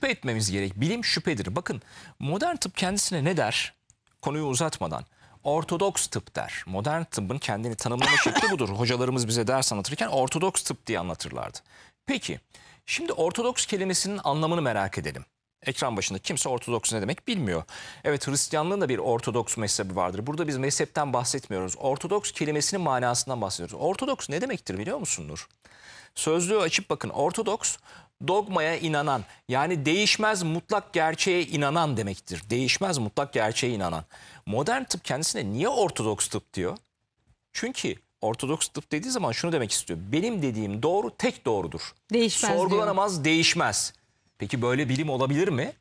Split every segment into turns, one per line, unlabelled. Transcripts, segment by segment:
şüphe etmemiz gerek. Bilim şüphedir. Bakın modern tıp kendisine ne der? Konuyu uzatmadan. Ortodoks tıp der. Modern tıbbın kendini tanımlama şekli budur. Hocalarımız bize ders anlatırken ortodoks tıp diye anlatırlardı. Peki şimdi ortodoks kelimesinin anlamını merak edelim. Ekran başında kimse ortodoks ne demek bilmiyor. Evet Hristiyanlığın da bir ortodoks mezhebi vardır. Burada biz mezhepten bahsetmiyoruz. Ortodoks kelimesinin manasından bahsediyoruz. Ortodoks ne demektir biliyor musunuz? Sözlüğü açıp bakın. Ortodoks dogmaya inanan yani değişmez mutlak gerçeğe inanan demektir. Değişmez mutlak gerçeğe inanan. Modern tıp kendisine niye ortodoks tıp diyor? Çünkü ortodoks tıp dediği zaman şunu demek istiyor. Benim dediğim doğru tek doğrudur. Değişmez Sorgulanamaz, diyor. değişmez. Peki böyle bilim olabilir mi?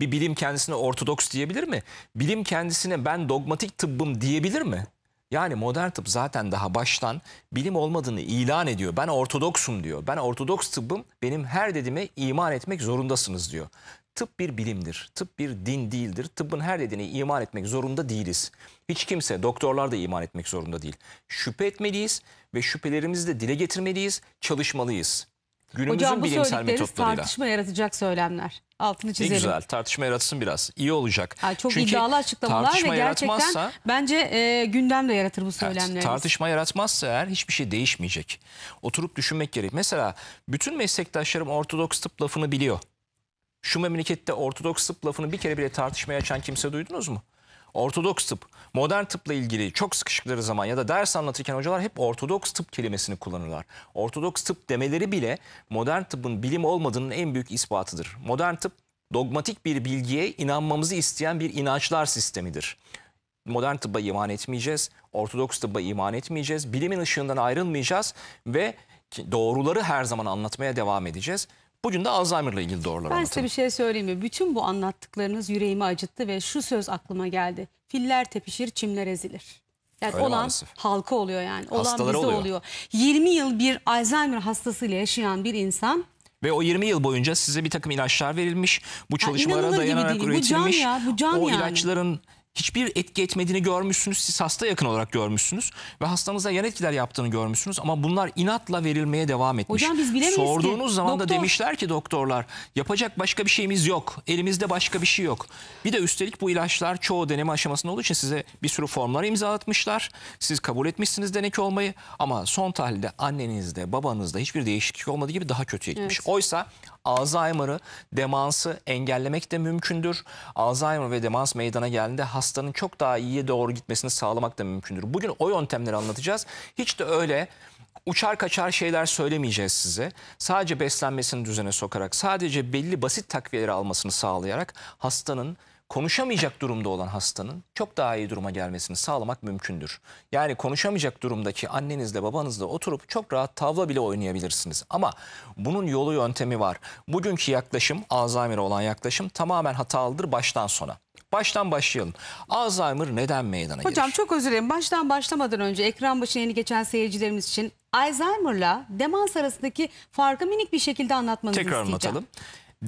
Bir bilim kendisine ortodoks diyebilir mi? Bilim kendisine ben dogmatik tıbbım diyebilir mi? Yani modern tıp zaten daha baştan bilim olmadığını ilan ediyor. Ben ortodoksum diyor. Ben ortodoks tıbbım benim her dediğime iman etmek zorundasınız diyor. Tıp bir bilimdir. Tıp bir din değildir. Tıbbın her dediğine iman etmek zorunda değiliz. Hiç kimse, doktorlar da iman etmek zorunda değil. Şüphe etmeliyiz ve şüphelerimizi de dile getirmeliyiz, çalışmalıyız. Günümüzün Hocam bu bilimsel metotlarıyla. tartışma
yaratacak söylemler. Altını Ne çizelim. güzel
tartışma yaratsın biraz. İyi olacak. Ay, çok Çünkü iddialı açıklamalar ve gerçekten
bence e, gündem de yaratır bu Evet,
tartışma yaratmazsa eğer hiçbir şey değişmeyecek. Oturup düşünmek gerek. Mesela bütün meslektaşlarım Ortodoks tıp lafını biliyor. Şu memlekette Ortodoks tıp lafını bir kere bile tartışmaya açan kimse duydunuz mu? Ortodoks tıp, modern tıpla ilgili çok sıkışıkları zaman ya da ders anlatırken hocalar hep ortodoks tıp kelimesini kullanırlar. Ortodoks tıp demeleri bile modern tıbbın bilim olmadığının en büyük ispatıdır. Modern tıp dogmatik bir bilgiye inanmamızı isteyen bir inançlar sistemidir. Modern tıbba iman etmeyeceğiz, ortodoks tıbba iman etmeyeceğiz, bilimin ışığından ayrılmayacağız ve doğruları her zaman anlatmaya devam edeceğiz. Bugün de Alzheimer'la ilgili doğrular Ben size bir
şey söyleyeyim mi? Bütün bu anlattıklarınız yüreğimi acıttı ve şu söz aklıma geldi. Filler tepişir, çimler ezilir. Yani Öyle olan maalesef. halka oluyor yani. Olan Hastaları bize oluyor. oluyor. 20 yıl bir Alzheimer hastasıyla yaşayan bir insan
ve o 20 yıl boyunca size bir takım ilaçlar verilmiş. Bu çalışmalara inanılır gibi dayanarak değil. Bu can ya, bu can o yani. ilaçların hiçbir etki etmediğini görmüşsünüz. Siz hasta yakın olarak görmüşsünüz ve hastanıza yan etkiler yaptığını görmüşsünüz ama bunlar inatla verilmeye devam etmiş. Hocam biz bilemeyiz Sorduğunuz ki, zaman doktor... da demişler ki doktorlar yapacak başka bir şeyimiz yok. Elimizde başka bir şey yok. Bir de üstelik bu ilaçlar çoğu deneme aşamasında olduğu için size bir sürü formlar imzalatmışlar. Siz kabul etmişsiniz denek olmayı ama son tahlilde annenizde, babanızda hiçbir değişiklik olmadığı gibi daha kötüye gitmiş. Evet. Oysa Alzheimer'ı, demansı engellemek de mümkündür. Alzheimer ve demans meydana geldiğinde hastanın çok daha iyiye doğru gitmesini sağlamak da mümkündür. Bugün o yöntemleri anlatacağız. Hiç de öyle uçar kaçar şeyler söylemeyeceğiz size. Sadece beslenmesini düzene sokarak, sadece belli basit takviyeleri almasını sağlayarak hastanın konuşamayacak durumda olan hastanın çok daha iyi duruma gelmesini sağlamak mümkündür. Yani konuşamayacak durumdaki annenizle babanızla oturup çok rahat tavla bile oynayabilirsiniz. Ama bunun yolu yöntemi var. Bugünkü yaklaşım Alzheimer'a olan yaklaşım tamamen hatalıdır baştan sona. Baştan başlayalım. Alzheimer neden meydana Hocam, gelir?
Hocam çok özür dilerim. Baştan başlamadan önce ekran başına yeni geçen seyircilerimiz için Alzheimer'la demans arasındaki farkı minik bir şekilde anlatmanızı Tekrar isteyeceğim. Tekrar anlatalım.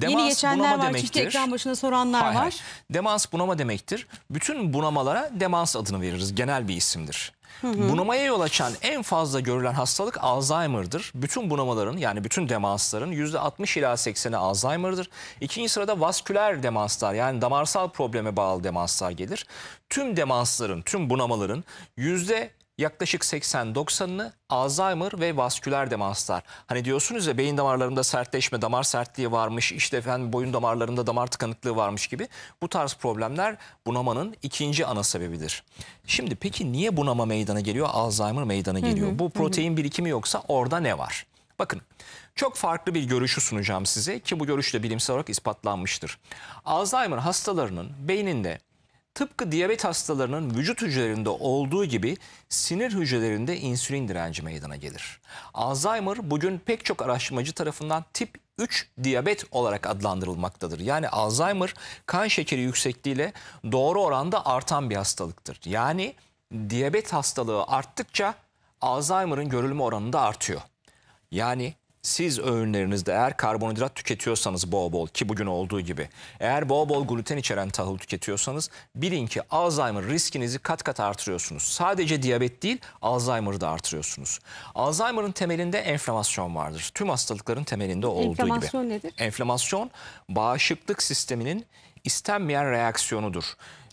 Demans Yeni geçenler bunama var demektir. çünkü ekran başına soranlar hayır, var. Hayır.
Demans bunama demektir. Bütün bunamalara demans adını veririz. Genel bir isimdir. Bunamaya yol açan en fazla görülen hastalık Alzheimer'dır. Bütün bunamaların yani bütün demansların %60 ila 80'i Alzheimer'dır. İkinci sırada vasküler demanslar yani damarsal probleme bağlı demanslar gelir. Tüm demansların, tüm bunamaların yaklaşık 80-90'ını Alzheimer ve vasküler demanslar. Hani diyorsunuz ya beyin damarlarında sertleşme, damar sertliği varmış, işte efendim boyun damarlarında damar tıkanıklığı varmış gibi. Bu tarz problemler bunamanın ikinci ana sebebidir. Şimdi peki niye bunama meydana geliyor, Alzheimer meydana geliyor? Hı hı, Bu protein hı. birikimi yoksa orada ne var? Bakın çok farklı bir görüşü sunacağım size ki bu görüş de bilimsel olarak ispatlanmıştır. Alzheimer hastalarının beyninde Tıpkı diyabet hastalarının vücut hücrelerinde olduğu gibi sinir hücrelerinde insülin direnci meydana gelir. Alzheimer bugün pek çok araştırmacı tarafından tip 3 diyabet olarak adlandırılmaktadır. Yani Alzheimer kan şekeri yüksekliğiyle doğru oranda artan bir hastalıktır. Yani diyabet hastalığı arttıkça Alzheimer'ın görülme oranında artıyor. Yani siz öğünlerinizde eğer karbonhidrat tüketiyorsanız bol bol ki bugün olduğu gibi eğer bol bol gluten içeren tahıl tüketiyorsanız bilin ki Alzheimer riskinizi kat kat artırıyorsunuz. Sadece diyabet değil Alzheimer'ı da artırıyorsunuz. Alzheimer'ın temelinde enflamasyon vardır. Tüm hastalıkların temelinde olduğu enflamasyon gibi. Enflamasyon nedir? Enflamasyon bağışıklık sisteminin istenmeyen reaksiyonudur.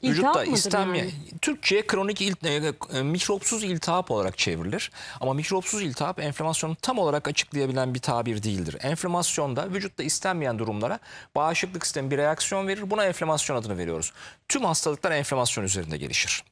Vücutta istem yani? Türkçe'ye kronik il, e, e, mikropsuz iltihap olarak çevrilir. Ama mikropsuz iltihap enflamasyonu tam olarak açıklayabilen bir tabir değildir. Enflamasyonda vücutta istenmeyen durumlara bağışıklık sistemi bir reaksiyon verir. Buna enflamasyon adını veriyoruz. Tüm hastalıklar enflamasyon üzerinde gelişir.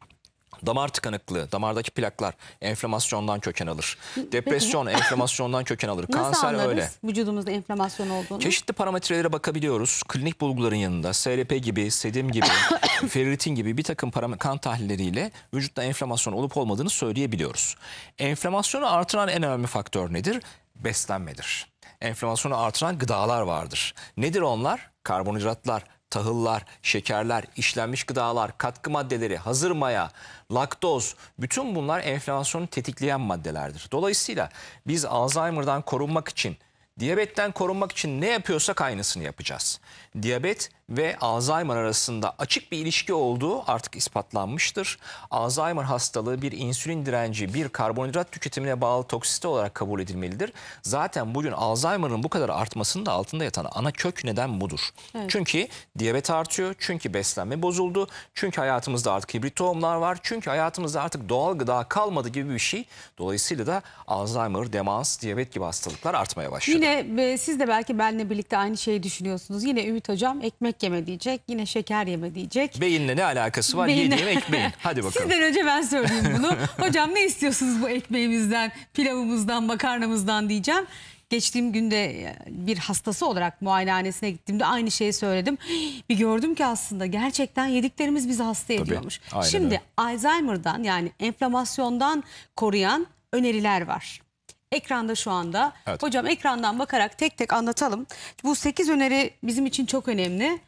Damar tıkanıklığı, damardaki plaklar enflamasyondan köken alır. Depresyon enflamasyondan köken alır. Nasıl Kanser anlarız öyle.
vücudumuzda enflamasyon olduğunu? Çeşitli
parametrelere bakabiliyoruz. Klinik bulguların yanında SRP gibi, sedim gibi, ferritin gibi bir takım kan tahlilleriyle vücutta enflamasyon olup olmadığını söyleyebiliyoruz. Enflamasyonu artıran en önemli faktör nedir? Beslenmedir. Enflamasyonu artıran gıdalar vardır. Nedir onlar? Karbonhidratlar, tahıllar, şekerler, işlenmiş gıdalar, katkı maddeleri, hazır maya, laktoz bütün bunlar enflasyonu tetikleyen maddelerdir. Dolayısıyla biz Alzheimer'dan korunmak için, diyabetten korunmak için ne yapıyorsak aynısını yapacağız. Diyabet ve Alzheimer arasında açık bir ilişki olduğu artık ispatlanmıştır. Alzheimer hastalığı bir insülin direnci, bir karbonhidrat tüketimine bağlı toksite olarak kabul edilmelidir. Zaten bugün Alzheimer'ın bu kadar artmasının da altında yatan ana kök neden budur. Evet. Çünkü diyabet artıyor, çünkü beslenme bozuldu, çünkü hayatımızda artık hibrit tohumlar var, çünkü hayatımızda artık doğal gıda kalmadı gibi bir şey. Dolayısıyla da Alzheimer, demans, diyabet gibi hastalıklar artmaya başladı.
Yine e, siz de belki benle birlikte aynı şeyi düşünüyorsunuz. Yine Ümit Hocam ekmek Yemek yeme diyecek, yine şeker yeme diyecek.
Beyinle ne alakası var? Beyinle... Yediğim ekmeğin. Hadi bakalım. Sizden
önce ben söyleyeyim bunu. Hocam ne istiyorsunuz bu ekmeğimizden, pilavımızdan, makarnamızdan diyeceğim. Geçtiğim günde bir hastası olarak muayenehanesine gittiğimde aynı şeyi söyledim. Bir gördüm ki aslında gerçekten yediklerimiz bizi hasta ediyormuş. Tabii, Şimdi öyle. Alzheimer'dan yani enflamasyondan koruyan öneriler var ekranda şu anda. Evet. Hocam ekrandan bakarak tek tek anlatalım. Bu 8 öneri bizim için çok önemli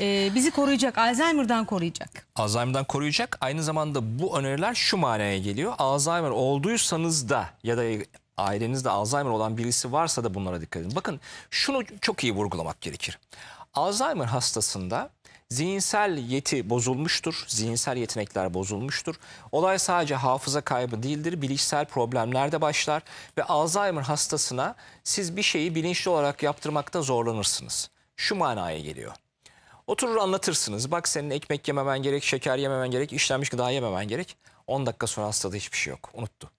e, bizi koruyacak, Alzheimer'dan koruyacak.
Alzheimer'dan koruyacak. Aynı zamanda bu öneriler şu manaya geliyor. Alzheimer olduysanız da ya da ailenizde Alzheimer olan birisi varsa da bunlara dikkat edin. Bakın şunu çok iyi vurgulamak gerekir. Alzheimer hastasında zihinsel yeti bozulmuştur, zihinsel yetenekler bozulmuştur. Olay sadece hafıza kaybı değildir, bilişsel problemler de başlar ve Alzheimer hastasına siz bir şeyi bilinçli olarak yaptırmakta zorlanırsınız. Şu manaya geliyor. Oturur anlatırsınız. Bak senin ekmek yememen gerek, şeker yememen gerek, işlenmiş gıda yememen gerek. 10 dakika sonra hastada hiçbir şey yok. Unuttu.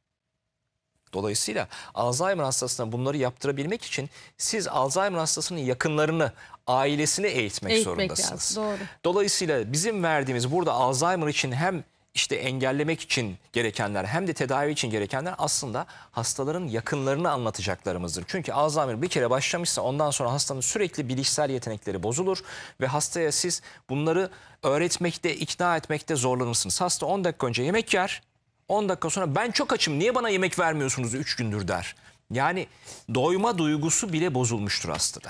Dolayısıyla Alzheimer hastasına bunları yaptırabilmek için siz Alzheimer hastasının yakınlarını, ailesini eğitmek, eğitmek zorundasınız. Lazım, doğru. Dolayısıyla bizim verdiğimiz burada Alzheimer için hem işte engellemek için gerekenler hem de tedavi için gerekenler aslında hastaların yakınlarını anlatacaklarımızdır. Çünkü Alzheimer bir kere başlamışsa ondan sonra hastanın sürekli bilişsel yetenekleri bozulur ve hastaya siz bunları öğretmekte, ikna etmekte zorlanırsınız. Hasta 10 dakika önce yemek yer, 10 dakika sonra ben çok açım niye bana yemek vermiyorsunuz 3 gündür der. Yani doyma duygusu bile bozulmuştur hastada.